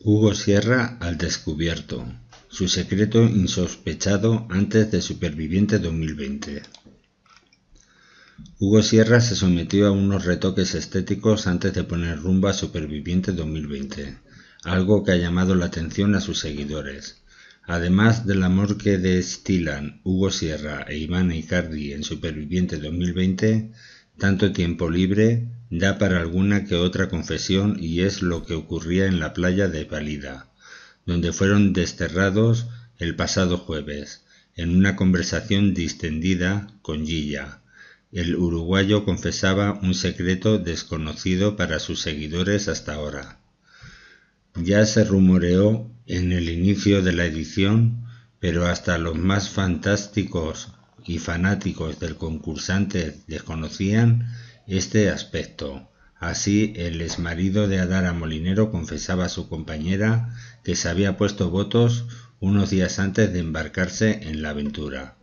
Hugo Sierra al descubierto. Su secreto insospechado antes de Superviviente 2020. Hugo Sierra se sometió a unos retoques estéticos antes de poner rumba a Superviviente 2020, algo que ha llamado la atención a sus seguidores. Además del amor que destilan Hugo Sierra e Iván Icardi en Superviviente 2020, tanto tiempo libre, da para alguna que otra confesión y es lo que ocurría en la playa de Valida, donde fueron desterrados el pasado jueves, en una conversación distendida con Gilla. El uruguayo confesaba un secreto desconocido para sus seguidores hasta ahora. Ya se rumoreó en el inicio de la edición, pero hasta los más fantásticos y fanáticos del concursante desconocían este aspecto. Así, el exmarido de Adara Molinero confesaba a su compañera que se había puesto votos unos días antes de embarcarse en la aventura,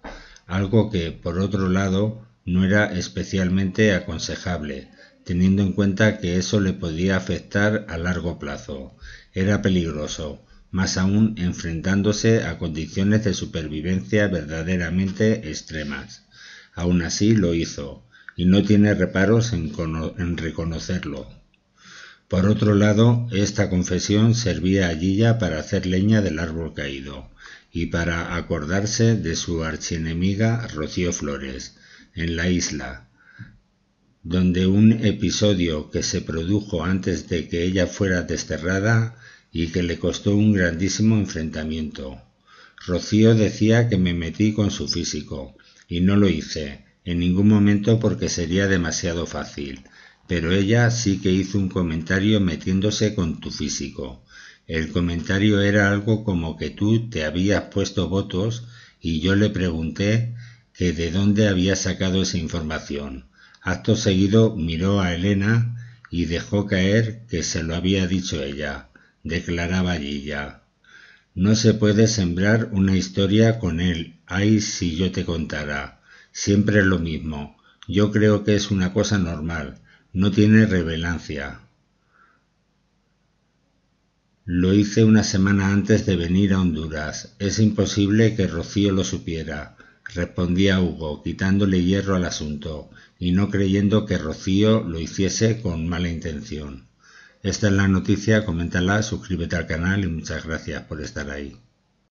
algo que, por otro lado, no era especialmente aconsejable, teniendo en cuenta que eso le podía afectar a largo plazo. Era peligroso, más aún enfrentándose a condiciones de supervivencia verdaderamente extremas. Aún así lo hizo, y no tiene reparos en, reconocerlo. Por otro lado, esta confesión servía a Gilla para hacer leña del árbol caído y para acordarse de su archienemiga Rocío Flores, en la isla, donde un episodio que se produjo antes de que ella fuera desterrada y que le costó un grandísimo enfrentamiento. Rocío decía que me metí con su físico, y no lo hice, en ningún momento porque sería demasiado fácil, pero ella sí que hizo un comentario metiéndose con tu físico. El comentario era algo como que tú te habías puesto votos y yo le pregunté que de dónde había sacado esa información. Acto seguido miró a Elena y dejó caer que se lo había dicho ella, declaraba Gilla. No se puede sembrar una historia con él, ay si yo te contara. Siempre es lo mismo. Yo creo que es una cosa normal. No tiene revelancia. Lo hice una semana antes de venir a Honduras. Es imposible que Rocío lo supiera, respondía Hugo, quitándole hierro al asunto, y no creyendo que Rocío lo hiciese con mala intención. Esta es la noticia, coméntala, suscríbete al canal y muchas gracias por estar ahí.